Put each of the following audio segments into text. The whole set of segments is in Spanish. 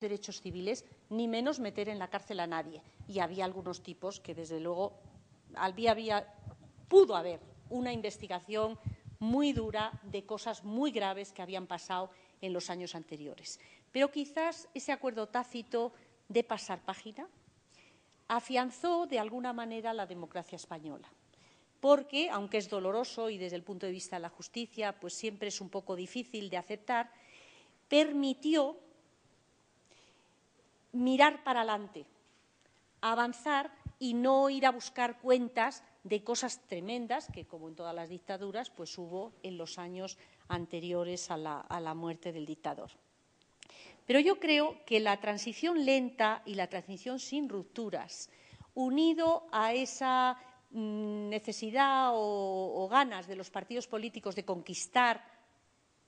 derechos civiles, ni menos meter en la cárcel a nadie. Y había algunos tipos que, desde luego, había, había, pudo haber una investigación muy dura de cosas muy graves que habían pasado en los años anteriores. Pero quizás ese acuerdo tácito de pasar página afianzó de alguna manera la democracia española. Porque, aunque es doloroso y desde el punto de vista de la justicia, pues siempre es un poco difícil de aceptar, permitió mirar para adelante, avanzar y no ir a buscar cuentas de cosas tremendas que, como en todas las dictaduras, pues hubo en los años anteriores a la, muerte del dictador. Pero yo creo que la transición lenta y la transición sin rupturas, unido a esa mm, necesidad o, o ganas de los partidos políticos de conquistar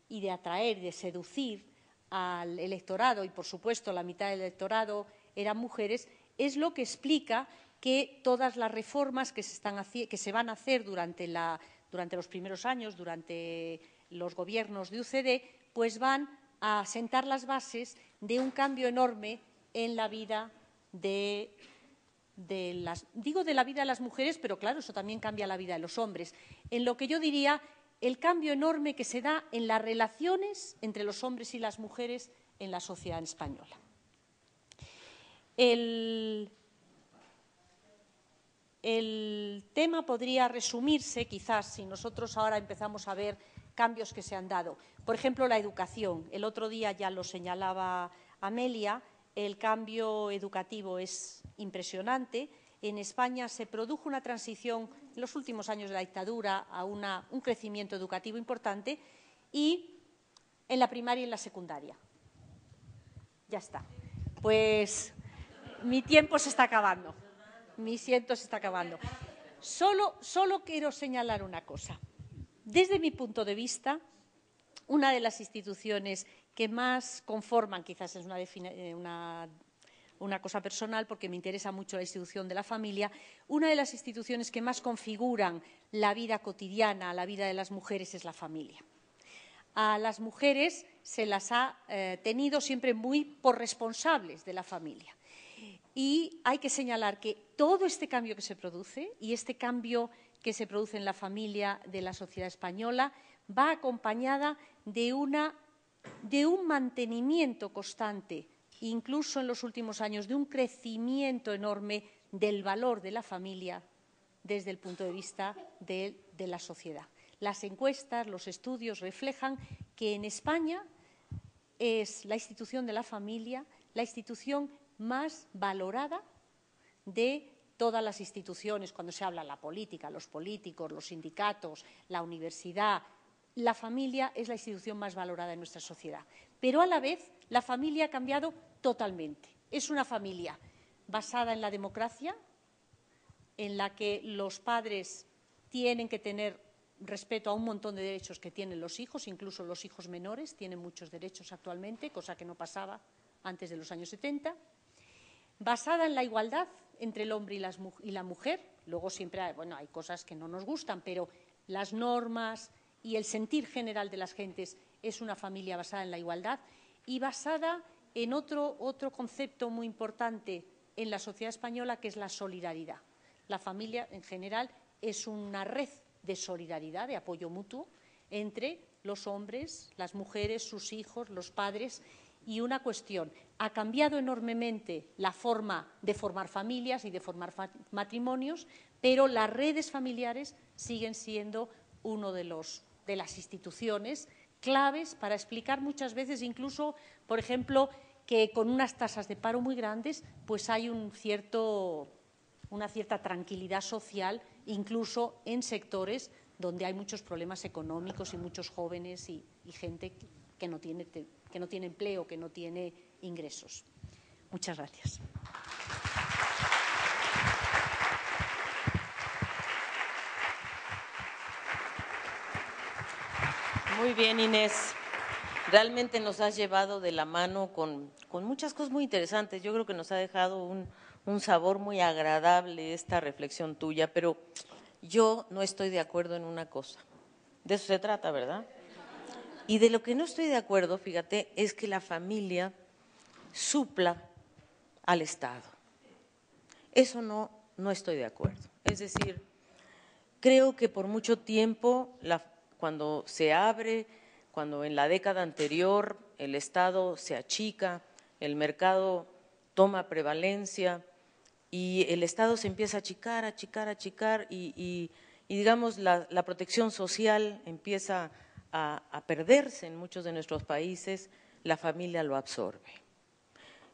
y de atraer, de seducir, al electorado, y por supuesto la mitad del electorado eran mujeres, es lo que explica que todas las reformas que se, están, que se van a hacer durante, la, durante los primeros años, durante los gobiernos de UCD, pues van a sentar las bases de un cambio enorme en la vida de, de las, digo de la vida de las mujeres, pero claro, eso también cambia la vida de los hombres, en lo que yo diría el cambio enorme que se da en las relaciones entre los hombres y las mujeres en la sociedad española. El, tema podría resumirse, quizás, si nosotros ahora empezamos a ver cambios que se han dado. Por ejemplo, la educación. El otro día ya lo señalaba Amelia, el cambio educativo es impresionante. En España se produjo una transición los últimos años de la dictadura a un crecimiento educativo importante y en la primaria y en la secundaria. Ya está. Pues mi tiempo se está acabando. Mi siento se está acabando. Solo, solo quiero señalar una cosa. Desde mi punto de vista, una de las instituciones que más conforman, quizás es una, eh, una una cosa personal porque me interesa mucho la institución de la familia, una de las instituciones que más configuran la vida cotidiana, la vida de las mujeres, es la familia. A las mujeres se las ha eh, tenido siempre muy por responsables de la familia. Y hay que señalar que todo este cambio que se produce y este cambio que se produce en la familia de la sociedad española va acompañada de un mantenimiento constante incluso en los últimos años, de un crecimiento enorme del valor de la familia desde el punto de vista de, la sociedad. Las encuestas, los estudios reflejan que en España es la institución de la familia la institución más valorada de todas las instituciones, cuando se habla de la política, los políticos, los sindicatos, la universidad, la familia es la institución más valorada en nuestra sociedad. Pero a la vez la familia ha cambiado totalmente. Es una familia basada en la democracia, en la que los padres tienen que tener respeto a un montón de derechos que tienen los hijos, incluso los hijos menores tienen muchos derechos actualmente, cosa que no pasaba antes de los años 70, basada en la igualdad entre el hombre y, la mujer. Luego siempre bueno, hay cosas que no nos gustan, pero las normas y el sentir general de las gentes es una familia basada en la igualdad y basada en otro, concepto muy importante en la sociedad española, que es la solidaridad. La familia, en general, es una red de solidaridad, de apoyo mutuo, entre los hombres, las mujeres, sus hijos, los padres. Y una cuestión, ha cambiado enormemente la forma de formar familias y de formar matrimonios, pero las redes familiares siguen siendo una de, los, de las instituciones claves para explicar muchas veces incluso, por ejemplo, que con unas tasas de paro muy grandes pues hay un cierto, una cierta tranquilidad social incluso en sectores donde hay muchos problemas económicos y muchos jóvenes y, gente que no, tiene, que no tiene empleo, que no tiene ingresos. Muchas gracias. Muy bien, Inés. Realmente nos has llevado de la mano con, muchas cosas muy interesantes. Yo creo que nos ha dejado un, un sabor muy agradable esta reflexión tuya, pero yo no estoy de acuerdo en una cosa. De eso se trata, ¿verdad? Y de lo que no estoy de acuerdo, fíjate, es que la familia supla al Estado. Eso no, no estoy de acuerdo. Es decir, creo que por mucho tiempo la, cuando se abre, cuando en la década anterior el Estado se achica, el mercado toma prevalencia y el Estado se empieza a achicar, achicar, achicar y, y digamos la, protección social empieza a, perderse en muchos de nuestros países, la familia lo absorbe.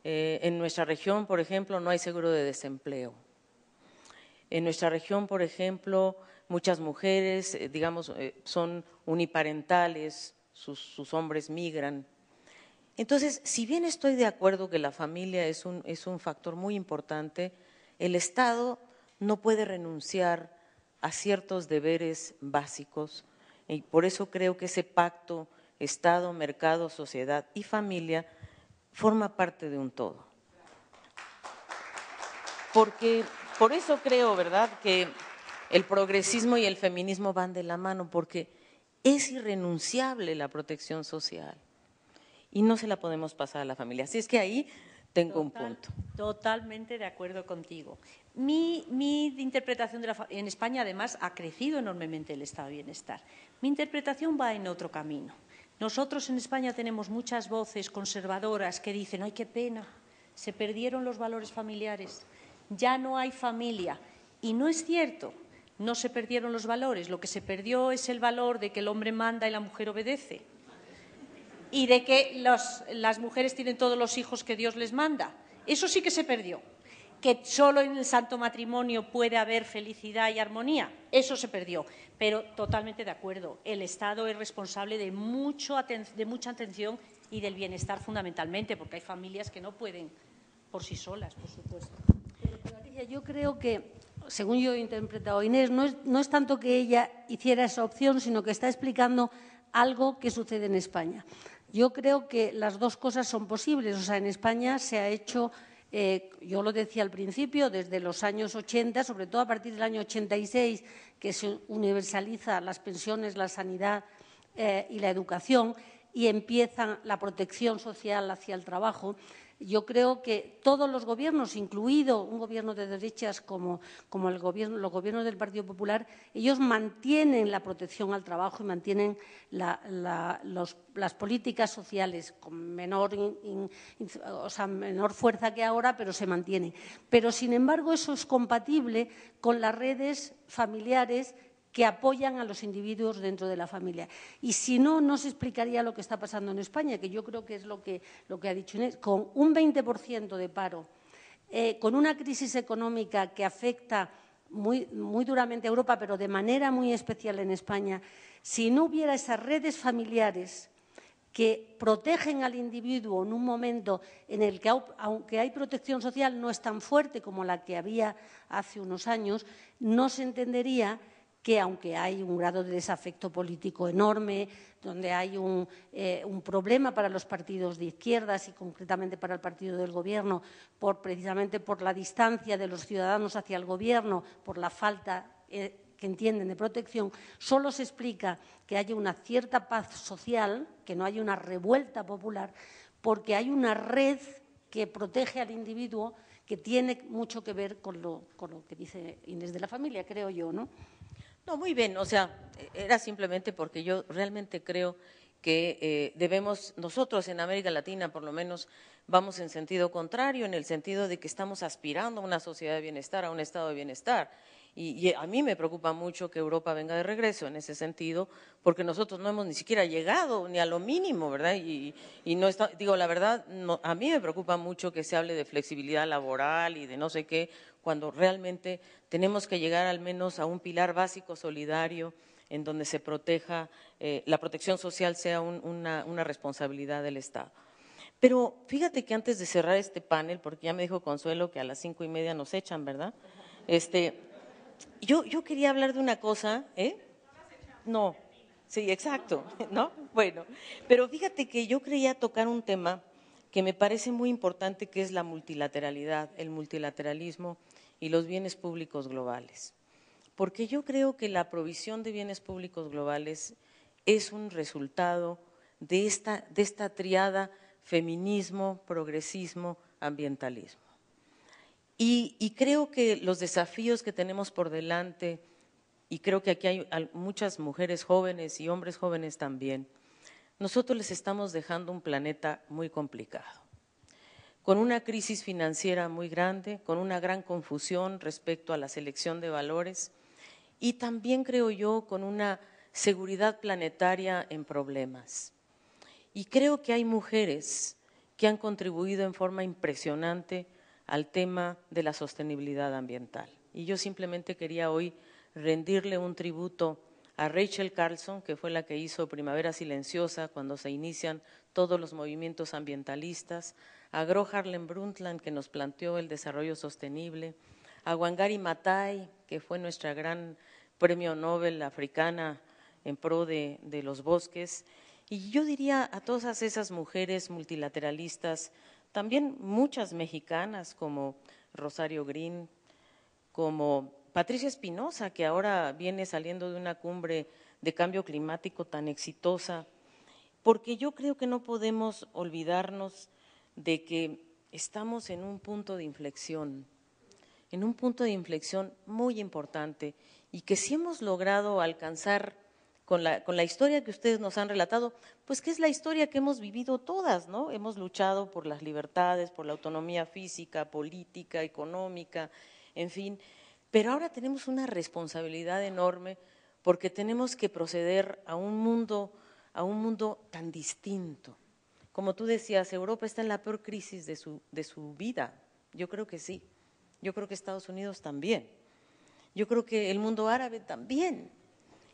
Eh, en nuestra región, por ejemplo, no hay seguro de desempleo. En nuestra región, por ejemplo, Muchas mujeres, eh, digamos, eh, son uniparentales, sus, hombres migran. Entonces, si bien estoy de acuerdo que la familia es un, es un factor muy importante, el Estado no puede renunciar a ciertos deberes básicos y por eso creo que ese pacto Estado, mercado, sociedad y familia forma parte de un todo. Porque por eso creo, ¿verdad?, que el progresismo y el feminismo van de la mano porque es irrenunciable la protección social y no se la podemos pasar a la familia. Así es que ahí tengo un punto. Totalmente de acuerdo contigo. Mi, interpretación de la, en España, además, ha crecido enormemente el estado de bienestar. Mi interpretación va en otro camino. Nosotros en España tenemos muchas voces conservadoras que dicen, ay, qué pena, se perdieron los valores familiares, ya no hay familia. Y no es cierto, no se perdieron los valores, lo que se perdió es el valor de que el hombre manda y la mujer obedece y de que las mujeres tienen todos los hijos que Dios les manda. Eso sí que se perdió. Que solo en el santo matrimonio puede haber felicidad y armonía. Eso se perdió. Pero totalmente de acuerdo. El Estado es responsable de, mucho, de mucha atención y del bienestar fundamentalmente, porque hay familias que no pueden por sí solas, por supuesto. yo creo que según yo he interpretado Inés, no es, tanto que ella hiciera esa opción, sino que está explicando algo que sucede en España. Yo creo que las dos cosas son posibles. O sea, en España se ha hecho, eh, yo lo decía al principio, desde los años 80, sobre todo a partir del año 86, que se universaliza las pensiones, la sanidad eh, y la educación y empieza la protección social hacia el trabajo. Yo creo que todos los gobiernos, incluido un gobierno de derechas como, el gobierno, los gobiernos del Partido Popular, ellos mantienen la protección al trabajo y mantienen las políticas sociales con menor, menor fuerza que ahora, pero se mantienen. Pero, sin embargo, eso es compatible con las redes familiares que apoyan a los individuos dentro de la familia. Y si no, no se explicaría lo que está pasando en España, que yo creo que es lo que, ha dicho Inés, con un 20% de paro, eh, con una crisis económica que afecta muy, muy duramente a Europa, pero de manera muy especial en España, si no hubiera esas redes familiares que protegen al individuo en un momento en el que, aunque hay protección social, no es tan fuerte como la que había hace unos años, no se entendería que aunque hay un grado de desafecto político enorme, donde hay un, eh, problema para los partidos de izquierdas y concretamente para el partido del Gobierno, precisamente por la distancia de los ciudadanos hacia el Gobierno, por la falta eh, que entienden de protección, solo se explica que haya una cierta paz social, que no haya una revuelta popular, porque hay una red que protege al individuo que tiene mucho que ver con lo, con lo que dice Inés de la familia, creo yo, ¿no? No, muy bien, o sea, era simplemente porque yo realmente creo que eh, debemos, nosotros en América Latina por lo menos, vamos en sentido contrario, en el sentido de que estamos aspirando a una sociedad de bienestar, a un estado de bienestar. Y, a mí me preocupa mucho que Europa venga de regreso en ese sentido, porque nosotros no hemos ni siquiera llegado ni a lo mínimo, ¿verdad? Y, no está, digo, la verdad, a mí me preocupa mucho que se hable de flexibilidad laboral y de no sé qué, cuando realmente tenemos que llegar al menos a un pilar básico solidario en donde se proteja, eh, la protección social sea una, responsabilidad del Estado. Pero fíjate que antes de cerrar este panel, porque ya me dijo Consuelo que a las cinco y media nos echan, ¿verdad? Este, yo, yo quería hablar de una cosa, ¿eh? No, sí, exacto, ¿no? Bueno, pero fíjate que yo quería tocar un tema que me parece muy importante, que es la multilateralidad, el multilateralismo y los bienes públicos globales. Porque yo creo que la provisión de bienes públicos globales es un resultado de esta, triada feminismo, progresismo, ambientalismo. y, creo que los desafíos que tenemos por delante, y creo que aquí hay muchas mujeres jóvenes y hombres jóvenes también, nosotros les estamos dejando un planeta muy complicado, con una crisis financiera muy grande, con una gran confusión respecto a la selección de valores y también, creo yo, con una seguridad planetaria en problemas. Y creo que hay mujeres que han contribuido en forma impresionante al tema de la sostenibilidad ambiental. Y yo simplemente quería hoy rendirle un tributo a Rachel Carlson, que fue la que hizo Primavera Silenciosa cuando se inician todos los movimientos ambientalistas, a Gro Harlem Brundtland, que nos planteó el desarrollo sostenible, a Wangari Matai, que fue nuestra gran premio Nobel africana en pro de, de los bosques, y yo diría a todas esas mujeres multilateralistas, también muchas mexicanas como Rosario Green, como Patricia Espinosa, que ahora viene saliendo de una cumbre de cambio climático tan exitosa, porque yo creo que no podemos olvidarnos de que estamos en un punto de inflexión, en un punto de inflexión muy importante y que si hemos logrado alcanzar con la, con la historia que ustedes nos han relatado, pues que es la historia que hemos vivido todas, ¿no? Hemos luchado por las libertades, por la autonomía física, política, económica, en fin, pero ahora tenemos una responsabilidad enorme porque tenemos que proceder a un mundo, a un mundo tan distinto. Como tú decías, Europa está en la peor crisis de su, de su vida. Yo creo que sí. Yo creo que Estados Unidos también. Yo creo que el mundo árabe también.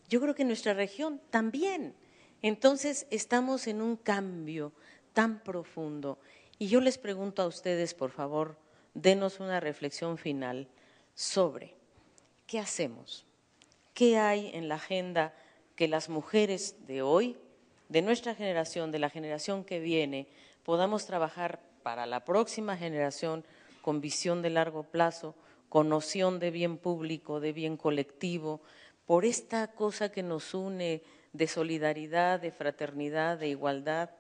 Yo creo que nuestra región también. Entonces estamos en un cambio tan profundo. Y yo les pregunto a ustedes, por favor, denos una reflexión final sobre qué hacemos, qué hay en la agenda que las mujeres de hoy, de nuestra generación, de la generación que viene, podamos trabajar para la próxima generación con visión de largo plazo, con noción de bien público, de bien colectivo, por esta cosa que nos une de solidaridad, de fraternidad, de igualdad.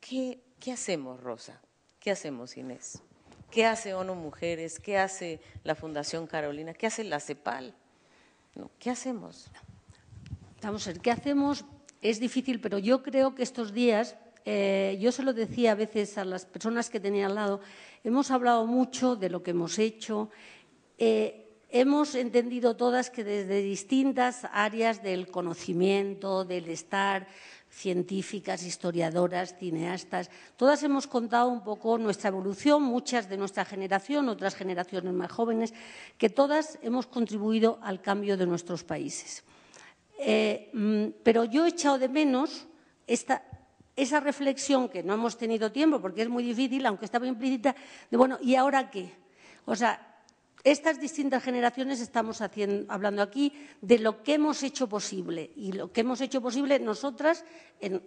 ¿Qué, qué hacemos, Rosa? ¿Qué hacemos, Inés? ¿Qué hace ONU Mujeres? ¿Qué hace la Fundación Carolina? ¿Qué hace la CEPAL? ¿Qué hacemos? Vamos a ver, ¿qué hacemos? Es difícil, pero yo creo que estos días, eh, yo se lo decía a veces a las personas que tenía al lado, hemos hablado mucho de lo que hemos hecho. Eh, hemos entendido todas que desde distintas áreas del conocimiento, del estar científicas, historiadoras, cineastas. Todas hemos contado un poco nuestra evolución, muchas de nuestra generación, otras generaciones más jóvenes, que todas hemos contribuido al cambio de nuestros países. Eh, mm, pero yo he echado de menos esa reflexión que no hemos tenido tiempo, porque es muy difícil, aunque estaba implícita, de bueno, ¿y ahora qué? O sea, estas distintas generaciones estamos hablando aquí de lo que hemos hecho posible y lo que hemos hecho posible nosotras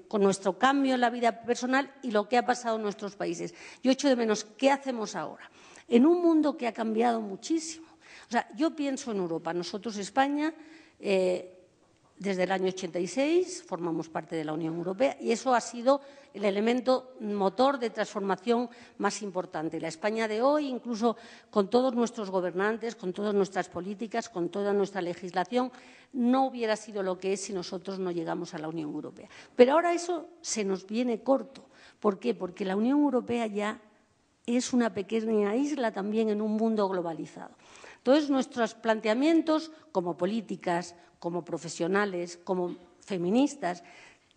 con nuestro cambio en la vida personal y lo que ha pasado en nuestros países. Yo echo de menos qué hacemos ahora en un mundo que ha cambiado muchísimo. O sea, yo pienso en Europa, nosotros España. Eh, desde el año 86 formamos parte de la Unión Europea y eso ha sido el elemento motor de transformación más importante. La España de hoy, incluso con todos nuestros gobernantes, con todas nuestras políticas, con toda nuestra legislación, no hubiera sido lo que es si nosotros no llegamos a la Unión Europea. Pero ahora eso se nos viene corto. ¿Por qué? Porque la Unión Europea ya es una pequeña isla también en un mundo globalizado. Entonces, nuestros planteamientos como políticas, como profesionales, como feministas,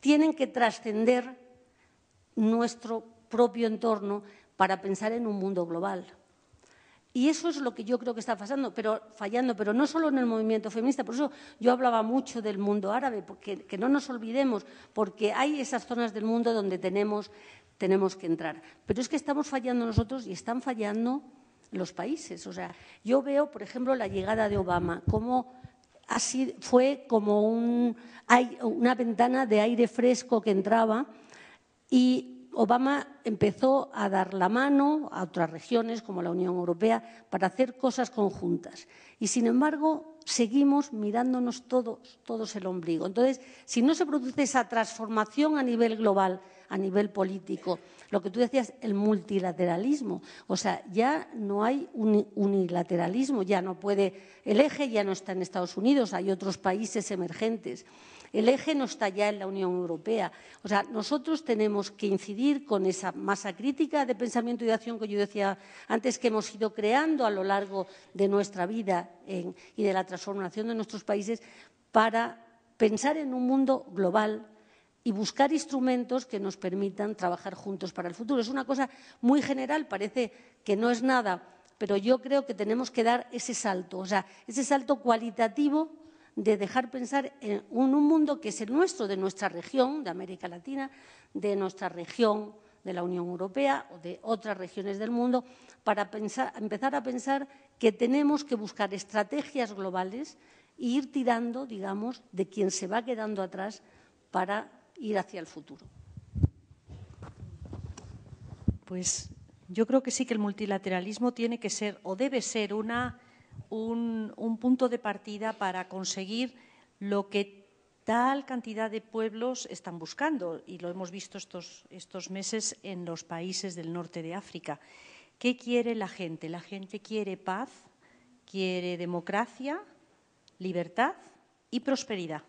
tienen que trascender nuestro propio entorno para pensar en un mundo global. Y eso es lo que yo creo que está pasando, pero, fallando, pero no solo en el movimiento feminista, por eso yo hablaba mucho del mundo árabe, porque que no nos olvidemos, porque hay esas zonas del mundo donde tenemos, tenemos que entrar. Pero es que estamos fallando nosotros y están fallando los países. O sea, yo veo, por ejemplo, la llegada de Obama, cómo así fue como una ventana de aire fresco que entraba y Obama empezó a dar la mano a otras regiones como la Unión Europea para hacer cosas conjuntas. Y sin embargo, seguimos mirándonos todos el ombligo. Entonces, si no se produce esa transformación a nivel global a nivel político. Lo que tú decías, el multilateralismo. O sea, ya no hay un unilateralismo, ya no puede. El eje ya no está en Estados Unidos, hay otros países emergentes. El eje no está ya en la Unión Europea. O sea, nosotros tenemos que incidir con esa masa crítica de pensamiento y de acción que yo decía antes que hemos ido creando a lo largo de nuestra vida y de la transformación de nuestros países para pensar en un mundo global y buscar instrumentos que nos permitan trabajar juntos para el futuro. Es una cosa muy general, parece que no es nada, pero yo creo que tenemos que dar ese salto, o sea, ese salto cualitativo de dejar pensar en un, mundo que es el nuestro, de nuestra región, de América Latina, de nuestra región, de la Unión Europea o de otras regiones del mundo, para empezar a pensar que tenemos que buscar estrategias globales e ir tirando, digamos, de quien se va quedando atrás para ir hacia el futuro? Pues yo creo que sí que el multilateralismo tiene que ser o debe ser una, un, punto de partida para conseguir lo que tal cantidad de pueblos están buscando y lo hemos visto estos, estos meses en los países del norte de África. ¿Qué quiere la gente? La gente quiere paz, quiere democracia, libertad y prosperidad.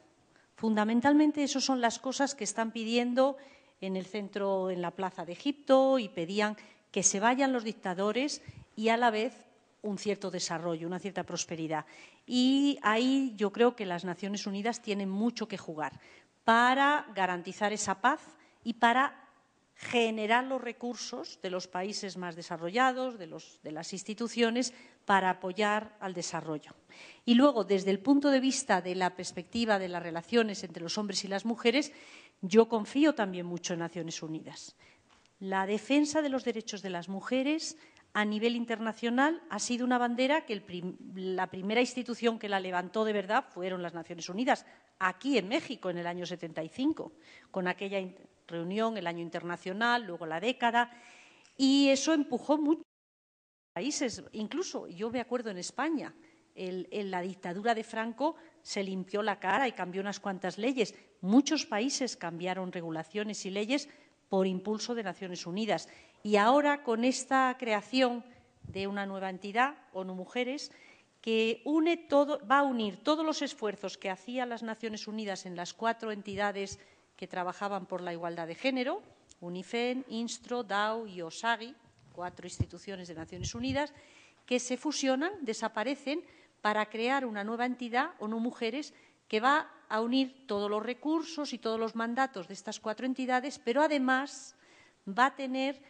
Fundamentalmente, esas son las cosas que están pidiendo en el centro, en la plaza de Egipto, y pedían que se vayan los dictadores y a la vez un cierto desarrollo, una cierta prosperidad. Y ahí yo creo que las Naciones Unidas tienen mucho que jugar para garantizar esa paz y para generar los recursos de los países más desarrollados, de, de las instituciones, para apoyar al desarrollo. Y luego, desde el punto de vista de la perspectiva de las relaciones entre los hombres y las mujeres, yo confío también mucho en Naciones Unidas. La defensa de los derechos de las mujeres a nivel internacional ha sido una bandera que la primera institución que la levantó de verdad fueron las Naciones Unidas, aquí en México en el año 75, con aquella reunión, el año internacional, luego la década, y eso empujó mucho países, incluso yo me acuerdo en España, en la dictadura de Franco se limpió la cara y cambió unas cuantas leyes. Muchos países cambiaron regulaciones y leyes por impulso de Naciones Unidas. Y ahora, con esta creación de una nueva entidad, ONU Mujeres, que une va a unir todos los esfuerzos que hacían las Naciones Unidas en las cuatro entidades que trabajaban por la igualdad de género, UNIFEM, INSTRO, DAO y OSAGI, cuatro instituciones de Naciones Unidas, que se fusionan, desaparecen, para crear una nueva entidad, ONU Mujeres, que va a unir todos los recursos y todos los mandatos de estas cuatro entidades, pero además va a tener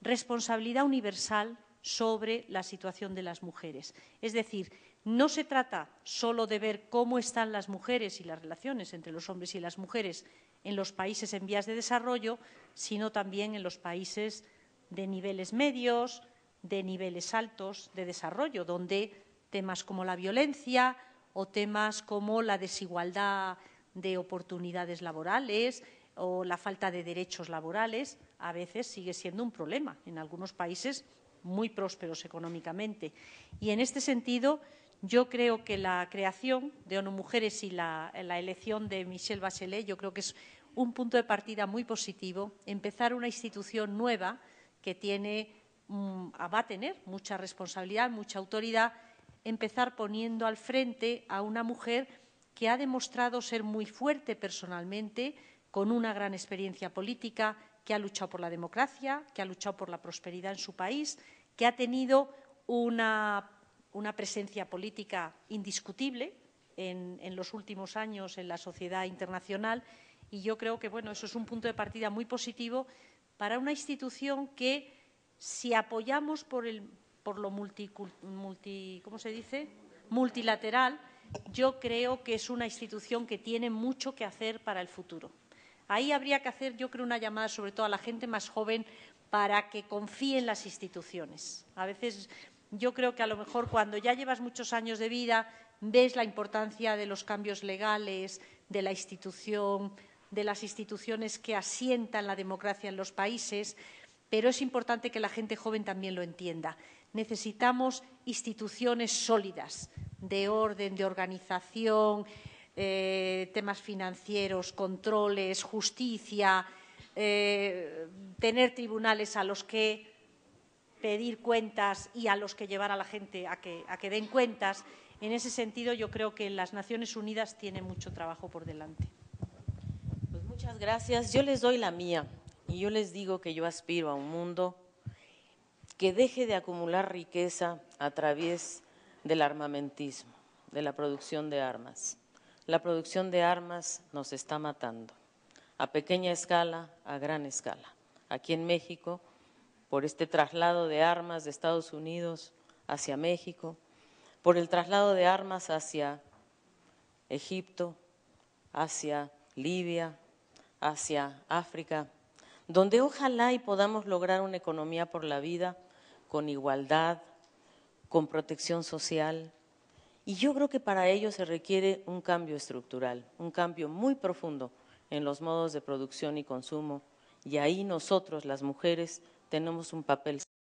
responsabilidad universal sobre la situación de las mujeres. Es decir, no se trata solo de ver cómo están las mujeres y las relaciones entre los hombres y las mujeres en los países en vías de desarrollo, sino también en los países de niveles medios, de niveles altos de desarrollo, donde temas como la violencia o temas como la desigualdad de oportunidades laborales o la falta de derechos laborales a veces sigue siendo un problema en algunos países muy prósperos económicamente. Y en este sentido, yo creo que la creación de ONU Mujeres y la, elección de Michelle Bachelet, yo creo que es un punto de partida muy positivo, empezar una institución nueva que tiene, mm, va a tener mucha responsabilidad, mucha autoridad, empezar poniendo al frente a una mujer que ha demostrado ser muy fuerte personalmente, con una gran experiencia política, que ha luchado por la democracia, que ha luchado por la prosperidad en su país, que ha tenido una, presencia política indiscutible en, los últimos años en la sociedad internacional y yo creo que eso es un punto de partida muy positivo para una institución que, si apoyamos por, lo multilateral, yo creo que es una institución que tiene mucho que hacer para el futuro. Ahí habría que hacer, yo creo, una llamada sobre todo a la gente más joven para que confíe en las instituciones. A veces yo creo que a lo mejor cuando ya llevas muchos años de vida ves la importancia de los cambios legales, de la institución, de las instituciones que asientan la democracia en los países, pero es importante que la gente joven también lo entienda. Necesitamos instituciones sólidas de orden, de organización, eh, temas financieros, controles, justicia, eh, tener tribunales a los que pedir cuentas y a los que llevar a la gente a que, a que den cuentas. En ese sentido, yo creo que las Naciones Unidas tienen mucho trabajo por delante. Muchas gracias. Yo les doy la mía y yo les digo que yo aspiro a un mundo que deje de acumular riqueza a través del armamentismo, de la producción de armas. La producción de armas nos está matando, a pequeña escala, a gran escala. Aquí en México, por este traslado de armas de Estados Unidos hacia México, por el traslado de armas hacia Egipto, hacia Libia, hacia África, donde ojalá y podamos lograr una economía por la vida con igualdad, con protección social. Y yo creo que para ello se requiere un cambio estructural, un cambio muy profundo en los modos de producción y consumo. Y ahí nosotros, las mujeres, tenemos un papel.